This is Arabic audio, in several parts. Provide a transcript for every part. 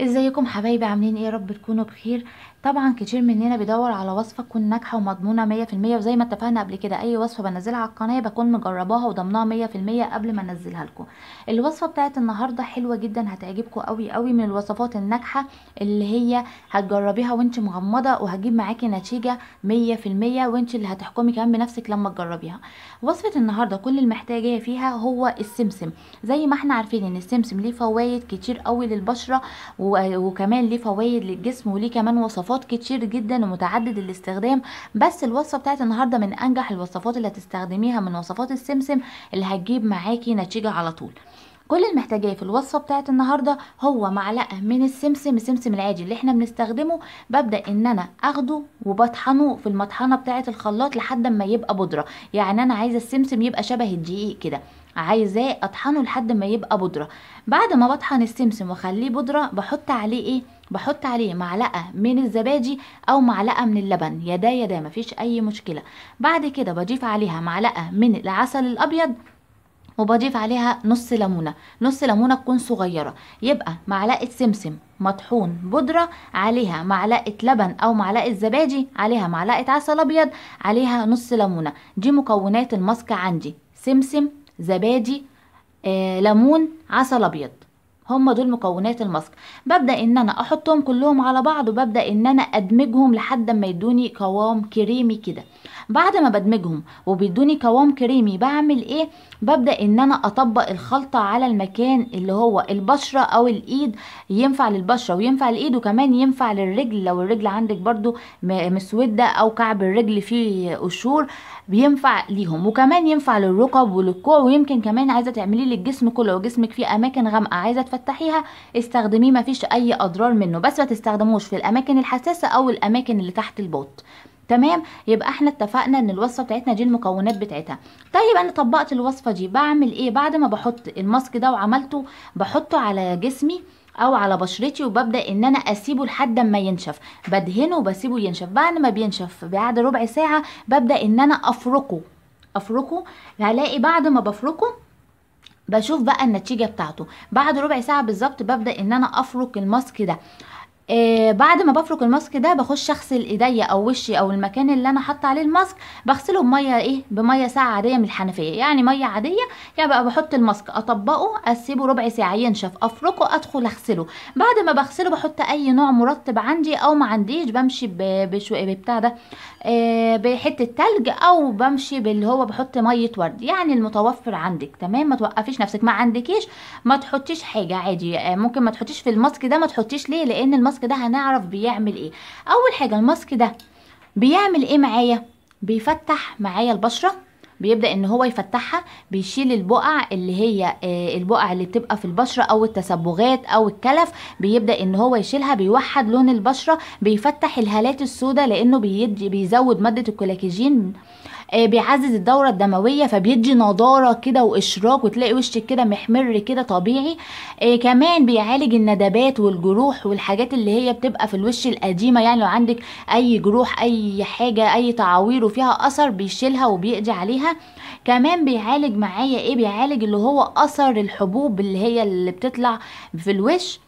ازيكم حبايبي عاملين ايه يا رب تكونوا بخير طبعا كتير مننا بيدور على وصفه تكون ناجحه ومضمونه مية في المية وزي ما اتفقنا قبل كده اي وصفه بنزلها على القناه بكون مجرباها وضمنها مية في المية قبل ما انزلها لكم الوصفه بتاعت النهارده حلوه جدا هتعجبكم قوي قوي من الوصفات الناجحه اللي هي هتجربيها وانت مغمضه وهتجيب معاكي نتيجه مية في المية وانت اللي هتحكمي كمان بنفسك لما تجربيها وصفه النهارده كل المحتاجه فيها هو السمسم زي ما احنا عارفين ان السمسم ليه فوائد كتير قوي للبشره وكمان ليه فوائد للجسم وليه كمان وصفات كتير جدا ومتعدد الاستخدام بس الوصفه بتاعت النهارده من انجح الوصفات اللي هتستخدميها من وصفات السمسم اللي هتجيب معاكي نتيجه على طول كل المحتاجاه في الوصفه بتاعت النهارده هو معلقه من السمسم السمسم العادي اللي احنا بنستخدمه ببدا ان انا اخده وبطحنه في المطحنه بتاعت الخلاط لحد ما يبقى بودره يعني انا عايزه السمسم يبقى شبه الدقيق كده عايزاه اطحنه لحد ما يبقى بودره بعد ما بطحن السمسم واخليه بودره بحط عليه ايه بحط عليه معلقه من الزبادي او معلقه من اللبن يا ده يا ده مفيش اي مشكله بعد كده بضيف عليها معلقه من العسل الابيض وبضيف عليها نص ليمونه نص ليمونه تكون صغيره يبقى معلقه سمسم مطحون بودره عليها معلقه لبن او معلقه زبادي عليها معلقه عسل ابيض عليها نص ليمونه دي مكونات الماسك عندي سمسم زبادي آه ليمون عسل ابيض هم دول مكونات الماسك ببدا ان انا احطهم كلهم على بعض وببدا ان انا ادمجهم لحد ما يدوني قوام كريمي كده بعد ما بدمجهم وبيدوني قوام كريمي بعمل ايه ببدا ان انا اطبق الخلطه على المكان اللي هو البشره او الايد ينفع للبشره وينفع الايد وكمان ينفع للرجل لو الرجل عندك برضو مسوده او كعب الرجل فيه قشور بينفع ليهم وكمان ينفع للركب وللكوع ويمكن كمان عايزه تعمليه للجسم كله وجسمك فيه اماكن غامقه عايزه تفتحيها استخدميه مفيش اي اضرار منه بس ما تستخدموش في الاماكن الحساسه او الاماكن اللي تحت البوط تمام يبقى احنا اتفقنا ان الوصفه بتاعتنا دي المكونات بتاعتها طيب انا طبقت الوصفه دي بعمل ايه بعد ما بحط الماسك ده وعملته بحطه على جسمي او على بشرتي وببدا ان انا اسيبه لحد ما ينشف بدهنه وبسيبه ينشف بعد ما بينشف بعد ربع ساعه ببدا ان انا افركه افركه هلاقي بعد ما بفركه بشوف بقى النتيجه بتاعته بعد ربع ساعه بالظبط ببدا ان انا افرك الماسك ده آه بعد ما بفرك الماسك ده بخش اغسل ايديا او وشي او المكان اللي انا حاطه عليه الماسك بغسله بميه ايه بميه ساقعه عاديه من الحنفيه يعني ميه عاديه يعني بقى بحط الماسك اطبقه اسيبه ربع ساعه ينشف افركه ادخل اغسله بعد ما بغسله بحط اي نوع مرطب عندي او ما عنديش بمشي بتاع ده آه بحته تلج او بمشي باللي هو بحط ميه ورد يعني المتوفر عندك تمام ما توقفيش نفسك ما عندكيش ما تحطيش حاجه عادي آه ممكن ما تحطيش في الماسك ده ما تحطيش ليه لان الماسك الماسك ده هنعرف بيعمل ايه اول حاجه الماسك ده بيعمل ايه معايا بيفتح معايا البشره بيبدا ان هو يفتحها بيشيل البقع اللي هي آه، البقع اللي بتبقى في البشره او التصبغات او الكلف بيبدا ان هو يشيلها بيوحد لون البشره بيفتح الهالات السوداء لانه بيزود ماده الكولاكيجين آه، بيعزز الدوره الدمويه فبيدي نضاره كده واشراق وتلاقي وشك كده محمر كده طبيعي آه، كمان بيعالج الندبات والجروح والحاجات اللي هي بتبقى في الوش القديمه يعني لو عندك اي جروح اي حاجه اي تعاوير وفيها اثر بيشيلها وبيقضي عليها كمان بيعالج معايا ايه بيعالج اللي هو اثر الحبوب اللي هي اللي بتطلع في الوش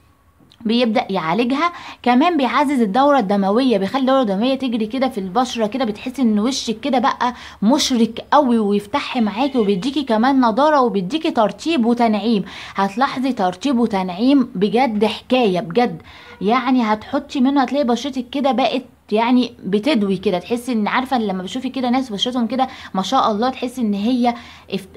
بيبدا يعالجها كمان بيعزز الدوره الدمويه بيخلي الدوره الدمويه تجري كده في البشره كده بتحسي ان وشك كده بقى مشرق قوي ويفتح معاكي وبيديكي كمان نضاره وبيديكي ترطيب وتنعيم هتلاحظي ترطيب وتنعيم بجد حكايه بجد يعني هتحطي منه هتلاقي بشرتك كده بقت يعني بتدوي كده تحسي ان عارفه لما بتشوفي كده ناس وشهم كده ما شاء الله تحسي ان هي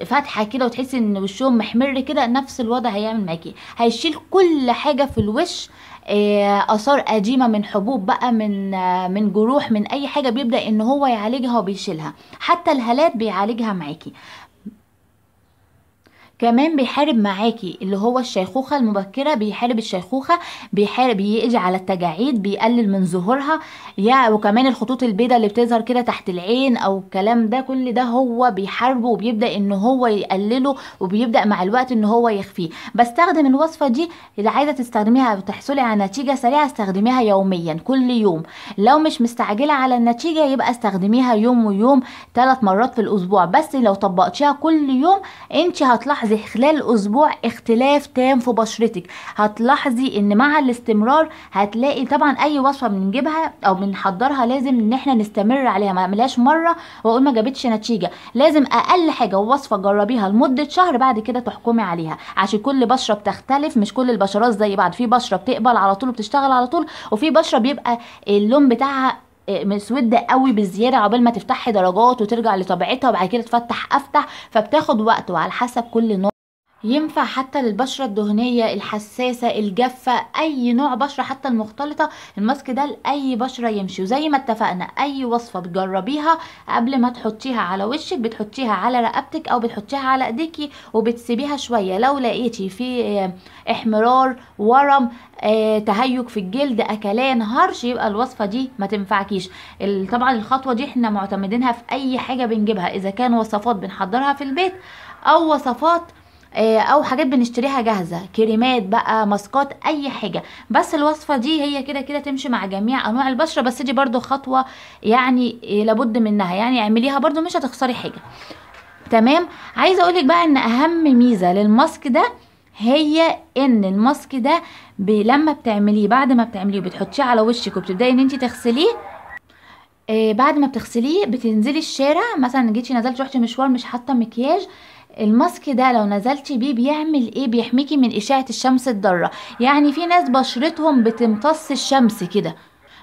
فاتحه كده وتحسي ان وشهم محمر كده نفس الوضع هيعمل معاكي هيشيل كل حاجه في الوش آه، اثار قديمه من حبوب بقى من من جروح من اي حاجه بيبدا ان هو يعالجها وبيشيلها حتى الهالات بيعالجها معاكي كمان بيحارب معاكي اللي هو الشيخوخة المبكرة بيحارب الشيخوخة بيحارب بيقضي على التجاعيد بيقلل من ظهورها يا وكمان الخطوط البيضاء اللي بتظهر كده تحت العين او الكلام ده كل ده هو بيحاربه وبيبدا ان هو يقلله وبيبدا مع الوقت ان هو يخفيه بستخدم الوصفة دي اللي عايزة تستخدميها وتحصلي على نتيجة سريعة استخدميها يوميا كل يوم لو مش مستعجلة على النتيجة يبقى استخدميها يوم ويوم ثلاث مرات في الاسبوع بس لو طبقتيها كل يوم انت هتلاحظي هتلاحظي خلال اسبوع اختلاف تام في بشرتك هتلاحظي ان مع الاستمرار هتلاقي طبعا اي وصفه بنجيبها او بنحضرها لازم ان احنا نستمر عليها ما نعملهاش مره واقول ما جابتش نتيجه لازم اقل حاجه وصفه جربيها لمده شهر بعد كده تحكمي عليها عشان كل بشره بتختلف مش كل البشرات زي بعض في بشره بتقبل على طول وبتشتغل على طول وفي بشره بيبقى اللون بتاعها مسوده قوي بزياده عقبال ما تفتحي درجات وترجع لطبيعتها وبعد كده تفتح افتح فبتاخد وقت وعلى حسب كل نوع ينفع حتى للبشره الدهنيه الحساسه الجافه اي نوع بشره حتى المختلطه الماسك ده لاي بشره يمشي وزي ما اتفقنا اي وصفه بتجربيها قبل ما تحطيها على وشك بتحطيها على رقبتك او بتحطيها على ايديكي وبتسيبيها شويه لو لقيتي في آه، احمرار ورم آه، تهيج في الجلد اكلان هرش يبقى الوصفه دي ما تنفعكيش طبعا الخطوه دي احنا معتمدينها في اي حاجه بنجيبها اذا كان وصفات بنحضرها في البيت او وصفات آه، او حاجات بنشتريها جاهزه كريمات بقى ماسكات اي حاجه بس الوصفه دي هي كده كده تمشي مع جميع انواع البشره بس دي برده خطوه يعني لابد منها يعني اعمليها برده مش هتخسري حاجه تمام عايزه اقولك بقى ان اهم ميزه للماسك ده هي ان الماسك ده لما بتعمليه بعد ما بتعمليه وبتحطيه على وشك وبتبداي ان انت تغسليه آه، بعد ما بتغسليه بتنزلي الشارع مثلا جيتي نزلتي روحتي مشوار مش حاطه مكياج الماسك ده لو نزلتي بيه بيعمل ايه بيحميكي من اشعه الشمس الضاره يعني في ناس بشرتهم بتمتص الشمس كده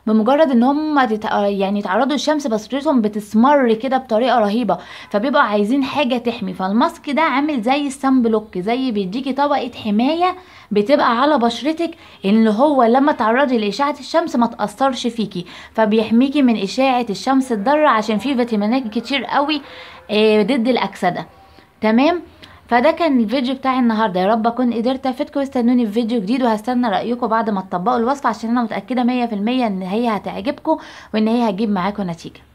بمجرد ان هم يعني يتعرضوا للشمس بشرتهم بتسمر كده بطريقه رهيبه فبيبقوا عايزين حاجه تحمي فالماسك ده عامل زي السن بلوك زي بيديكي طبقه حمايه بتبقى على بشرتك ان هو لما تعرضي لاشعه الشمس ما تاثرش فيكي فبيحميكي من اشعه الشمس الضاره عشان فيه فيتامينات كتير قوي آه، ضد الاكسده تمام فده كان الفيديو بتاعي النهارده يا رب اكون قدرت افيدكم استنوني في فيديو جديد وهستنى رايكم بعد ما تطبقوا الوصفه عشان انا متاكده 100% ان هي هتعجبكم وان هي هتجيب معاكم نتيجه